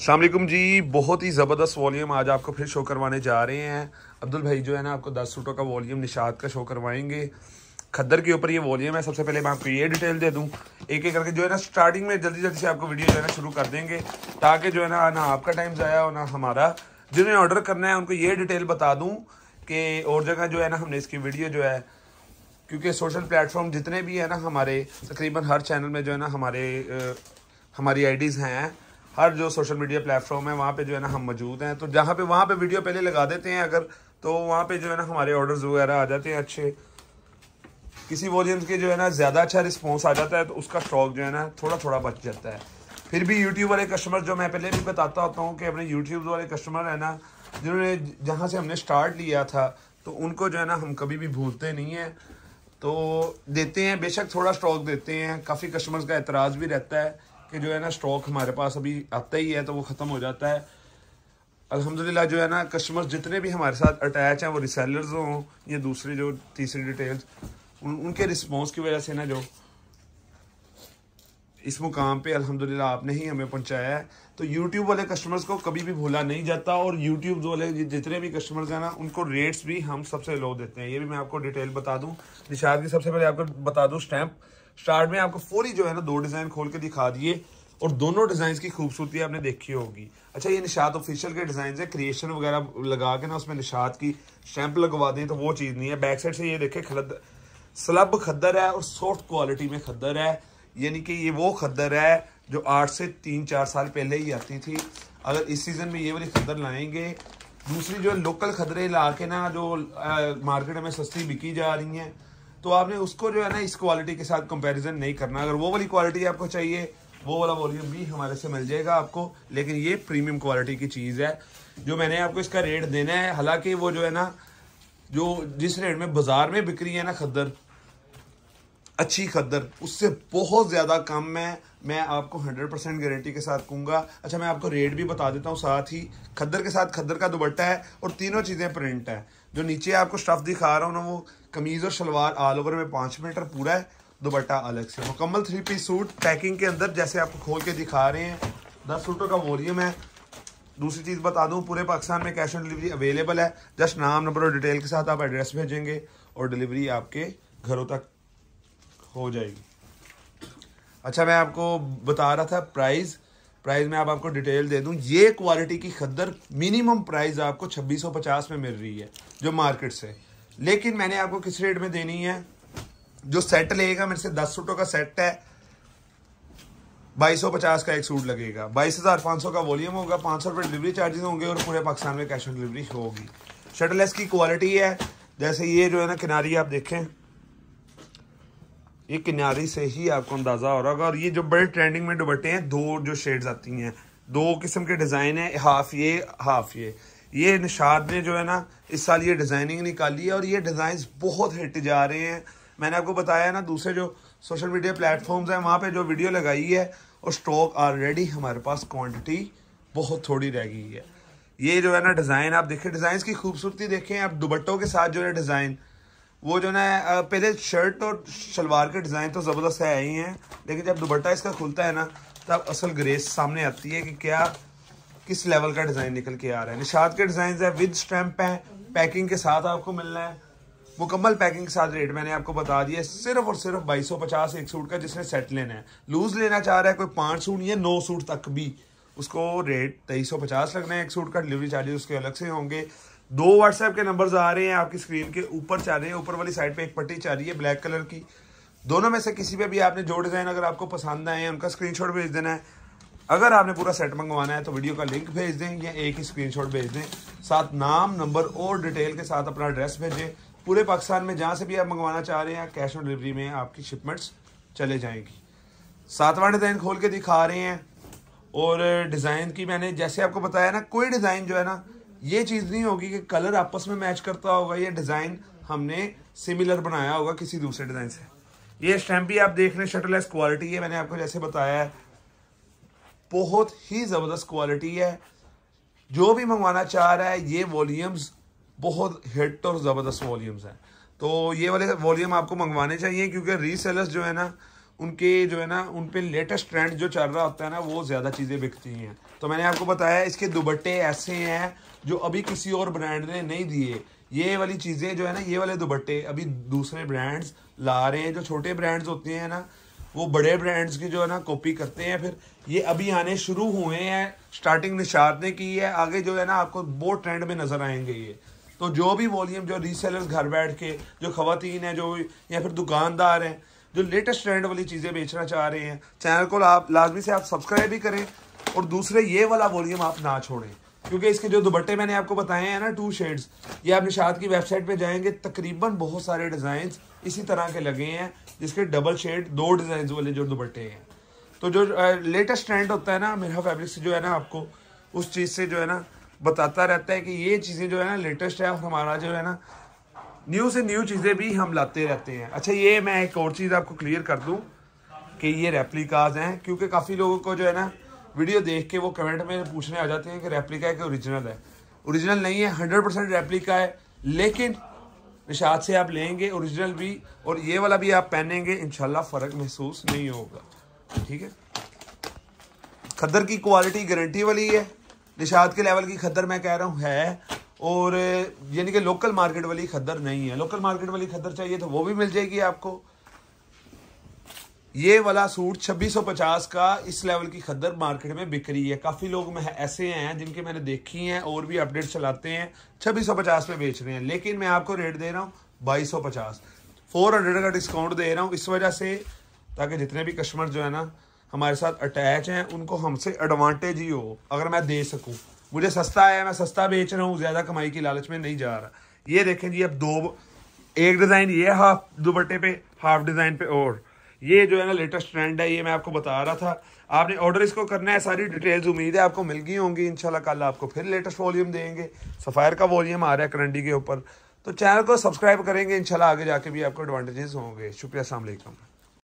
शामकुम जी बहुत ही ज़बरदस्त वॉल्यूम आज आपको फिर शो करवाने जा रहे हैं अब्दुल भाई जो है ना आपको दस सूटों का वॉल्यूम निशात का शो करवाएंगे खद्दर के ऊपर ये वॉल्यूम है सबसे पहले मैं आपको ये डिटेल दे दूँ एक एक करके जो है ना स्टार्टिंग में जल्दी जल्दी से आपको वीडियो जो है ना शुरू कर देंगे ताकि जो है ना ना आपका टाइम ज़ाया हो ना हमारा जिन्हें ऑर्डर करना है उनको ये डिटेल बता दूँ कि और जगह जो है ना हमने इसकी वीडियो जो है क्योंकि सोशल प्लेटफॉर्म जितने भी है ना हमारे तकरीबन हर चैनल में जो है ना हमारे हमारी आईडीज़ हैं हर जो सोशल मीडिया प्लेटफॉर्म है वहाँ पे जो है ना हम मौजूद हैं तो जहाँ पे वहाँ पे वीडियो पहले लगा देते हैं अगर तो वहाँ पे जो है ना हमारे ऑर्डर्स वगैरह आ जाते हैं अच्छे किसी वॉल्यूम्स के जो है ना ज़्यादा अच्छा रिस्पॉन्स आ जाता है तो उसका स्टॉक जो है ना थोड़ा थोड़ा बच जाता है फिर भी यूट्यूब वाले कस्टमर जो मैं पहले भी बताता होता हूँ कि अपने यूट्यूब वाले कस्टमर है ना जिन्होंने जहाँ से हमने स्टार्ट लिया था तो उनको जो है ना हम कभी भी भूलते नहीं हैं तो देते हैं बेशक थोड़ा स्टॉक देते हैं काफ़ी कस्टमर्स का एतराज़ भी रहता है कि जो है ना स्टॉक हमारे पास अभी आता ही है तो वो ख़त्म हो जाता है अल्हम्दुलिल्लाह जो है ना कस्टमर्स जितने भी हमारे साथ अटैच हैं वो रिसेलर्स हों या दूसरे जो तीसरी डिटेल्स उन, उनके रिस्पॉन्स की वजह से ना जो इस मुकाम पे अल्हम्दुलिल्लाह आपने ही हमें पहुंचाया है तो यूट्यूब वाले कस्टमर्स को कभी भी भूला नहीं जाता और यूट्यूब वाले जितने भी कस्टमर्स हैं ना उनको रेट्स भी हम सबसे लो देते हैं ये भी मैं आपको डिटेल बता दूं निशाद की सबसे पहले आपको बता दूं स्टैंप स्टार्ट में आपको फोरी जो है ना दो डिज़ाइन खोल के दिखा दिए और दोनों डिज़ाइन की खूबसूरती आपने देखी होगी अच्छा ये निशात ऑफिशियल के डिज़ाइन है क्रिएशन वगैरह लगा के ना उसमें निशात की स्टैंप लगवा दें तो वो चीज़ नहीं है बैक साइड से ये देखे खलद स्लब खद्दर है और सॉफ्ट क्वालिटी में खद्दर है यानी कि ये वो खद्दर है जो आठ से तीन चार साल पहले ही आती थी अगर इस सीज़न में ये वाली खद्दर लाएंगे दूसरी जो लोकल खदरें ला के ना जो आ, मार्केट में सस्ती बिकी जा रही हैं तो आपने उसको जो है ना इस क्वालिटी के साथ कंपैरिजन नहीं करना अगर वो वाली क्वालिटी आपको चाहिए वो वाला वॉल्यूम भी हमारे से मिल जाएगा आपको लेकिन ये प्रीमियम क्वालिटी की चीज़ है जो मैंने आपको इसका रेट देना है हालांकि वो जो है ना जो जिस रेट में बाजार में बिक्री है ना खद्दर अच्छी खद्दर उससे बहुत ज़्यादा कम है मैं आपको 100 परसेंट गारंटी के साथ कहूँगा अच्छा मैं आपको रेट भी बता देता हूँ साथ ही खद्दर के साथ खद्दर का दुबट्टा है और तीनों चीज़ें प्रिंट है जो नीचे आपको स्टफ़ दिखा रहा हूँ ना वो कमीज़ और शलवार ऑल ओवर में पाँच मीटर पूरा है दुपट्टा अलग से मुकम्मल थ्री पीस सूट पैकिंग के अंदर जैसे आपको खोल के दिखा रहे हैं दस सूटों का वॉल्यूम है दूसरी चीज़ बता दूं पूरे पाकिस्तान में कैश ऑन डिलीवरी अवेलेबल है जस्ट नाम नंबर और डिटेल के साथ आप एड्रेस भेजेंगे और डिलीवरी आपके घरों तक हो जाएगी अच्छा मैं आपको बता रहा था प्राइस प्राइस में आप आपको डिटेल दे दूं ये क्वालिटी की खद्दर मिनिमम प्राइस आपको 2650 में मिल रही है जो मार्केट से लेकिन मैंने आपको किस रेट में देनी है जो सेट लेगा मेरे से दस सूटों का सेट है बाईस सौ पचास का एक सूट लगेगा बाईस हज़ार पाँच सौ का वॉल्यूम होगा पाँच सौ रुपये डिलीवरी चार्जेस होंगे और पूरे पाकिस्तान में कैश ऑन डिलीवरी होगी शटलेस की क्वालिटी है जैसे ये जो है ना किनारी आप देखें ये किनारी से ही आपको अंदाज़ा हो रहा होगा और ये जो बड़े ट्रेंडिंग में दुबटे हैं दो जो शेड्स आती हैं दो किस्म के डिज़ाइन है हाफ ये हाफ ये ये निशाद ने जो है ना इस साल ये डिज़ाइनिंग निकाली है और ये डिज़ाइन बहुत हिट जा रहे हैं मैंने आपको बताया ना दूसरे जो सोशल मीडिया प्लेटफॉर्म्स हैं वहाँ पे जो वीडियो लगाई है और स्टॉक ऑलरेडी हमारे पास क्वांटिटी बहुत थोड़ी रह गई है ये जो है ना डिज़ाइन आप देखें डिज़ाइन की खूबसूरती देखें आप दुबट्टों के साथ जो है डिज़ाइन वो जो ना पहले शर्ट और शलवार के डिज़ाइन तो ज़बरदस्त है ही हैं लेकिन जब दुबट्टा इसका खुलता है ना तब असल ग्रेस सामने आती है कि क्या किस लेवल का डिज़ाइन निकल के आ रहा है निषाद के डिज़ाइन है विद स्टैम्प है पैकिंग के साथ आपको मिलना है मुकम्मल पैकिंग के साथ रेट मैंने आपको बता दिया सिर्फ और सिर्फ बाईस सौ पचास एक सूट का जिसने सेट लेना है लूज़ लेना चाह रहा है कोई पाँच सूट या नौ सूट तक भी उसको रेट तेईस सौ पचास लगना है एक सूट का डिलीवरी चार्जेस उसके अलग से होंगे दो व्हाट्सएप के नंबर्स आ रहे हैं आपकी स्क्रीन के ऊपर चाह रहे हैं ऊपर वाली साइड पे एक पट्टी चाह रही है ब्लैक कलर की दोनों में से किसी पे भी आपने जो डिज़ाइन अगर आपको पसंद आए हैं उनका स्क्रीन भेज देना है अगर आपने पूरा सेट मंगवाना है तो वीडियो का लिंक भेज दें या एक ही स्क्रीन भेज दें साथ नाम नंबर और डिटेल के साथ अपना एड्रेस भेजें पूरे पाकिस्तान में जहाँ से भी आप मंगवाना चाह रहे हैं कैश ऑन डिलीवरी में आपकी शिपमेंट्स चले जाएंगी सातवां डिज़ाइन खोल के दिखा रहे हैं और डिज़ाइन की मैंने जैसे आपको बताया ना कोई डिज़ाइन जो है ना ये चीज़ नहीं होगी कि कलर आपस में मैच करता होगा ये डिज़ाइन हमने सिमिलर बनाया होगा किसी दूसरे डिज़ाइन से ये स्टैम्प भी आप देख रहे हैं शटरलेस क्वालिटी है मैंने आपको जैसे बताया है बहुत ही ज़बरदस्त क्वालिटी है जो भी मंगवाना चाह रहा है ये वॉल्यूम्स बहुत हिट और ज़बरदस्त वॉल्यूम्स हैं तो ये वाले वॉल्यूम आपको मंगवाने चाहिए क्योंकि रीसेलर्स जो है ना उनके जो है ना उन पर लेटेस्ट ट्रेंड जो चल रहा होता है ना वो ज़्यादा चीज़ें बिकती हैं तो मैंने आपको बताया इसके दुबट्टे ऐसे हैं जो अभी किसी और ब्रांड ने नहीं दिए ये वाली चीज़ें जो है ना ये वाले दुबट्टे अभी दूसरे ब्रांड्स ला रहे हैं जो छोटे ब्रांड्स होते हैं ना वो बड़े ब्रांड्स की जो है ना कॉपी करते हैं फिर ये अभी आने शुरू हुए हैं स्टार्टिंग निशात ने की है आगे जो है ना आपको बहुत ट्रेंड में नज़र आएंगे ये तो जो भी वॉल्यूम जो रीसेलर्स घर बैठ के जो खातन हैं जो या फिर दुकानदार हैं जो लेटेस्ट ट्रेंड वाली चीज़ें बेचना चाह रहे हैं चैनल को आप लाजमी से आप सब्सक्राइब भी करें और दूसरे ये वाला वॉल्यूम आप ना छोड़ें क्योंकि इसके जो दुपट्टे मैंने आपको बताए हैं ना टू शेड्स ये आप निशात की वेबसाइट पे जाएंगे तकरीबन बहुत सारे डिज़ाइन इसी तरह के लगे हैं जिसके डबल शेड दो डिज़ाइन वाले जो दुपट्टे हैं तो जो लेटेस्ट ट्रेंड होता है ना मेरा फैब्रिक से जो है ना आपको उस चीज़ से जो है ना बताता रहता है कि ये चीज़ें जो है ना लेटेस्ट है और हमारा जो है ना न्यू से न्यू चीज़ें भी हम लाते रहते हैं अच्छा ये मैं एक और चीज़ आपको क्लियर कर दूँ कि ये रेप्लिकाज हैं क्योंकि काफ़ी लोगों को जो है ना वीडियो देख के वो कमेंट में पूछने आ जाते हैं कि रेप्लिका है कि ओरिजिनल है ओरिजिनल नहीं है हंड्रेड परसेंट रेप्लिका है लेकिन निषाद से आप लेंगे ओरिजिनल भी और ये वाला भी आप पहनेंगे इनशाला फ़र्क महसूस नहीं होगा ठीक है खद्दर की क्वालिटी गारंटी वाली है निषाद के लेवल की खद्दर मैं कह रहा हूँ है और यानी कि लोकल मार्केट वाली खद्दर नहीं है लोकल मार्केट वाली खद्दर चाहिए तो वो भी मिल जाएगी आपको ये वाला सूट 2650 का इस लेवल की खद्दर मार्केट में बिक रही है काफ़ी लोग मैं ऐसे हैं जिनके मैंने देखी हैं और भी अपडेट चलाते हैं 2650 में बेच रहे हैं लेकिन मैं आपको रेट दे रहा हूँ 2250 400 का डिस्काउंट दे रहा हूँ इस वजह से ताकि जितने भी कस्टमर जो है ना हमारे साथ अटैच हैं उनको हमसे एडवांटेज ही हो अगर मैं दे सकूँ मुझे सस्ता है मैं सस्ता बेच रहा हूँ ज़्यादा कमाई की लालच में नहीं जा रहा ये देखें जी अब दो एक डिज़ाइन ये हाफ दुपट्टे पे हाफ डिज़ाइन पे और ये जो है ना लेटेस्ट ट्रेंड है ये मैं आपको बता रहा था आपने ऑर्डर इसको करना है सारी डिटेल्स उम्मीद है आपको मिल गई होंगी इंशाल्लाह कल आपको फिर लेटेस्ट वॉल्यूम देंगे सफ़ायर का वॉल्यूम आ रहा है करंडी के ऊपर तो चैनल को सब्सक्राइब करेंगे इनशाला आगे जाके भी आपको एडवांटेजेस होंगे शुक्रिया असल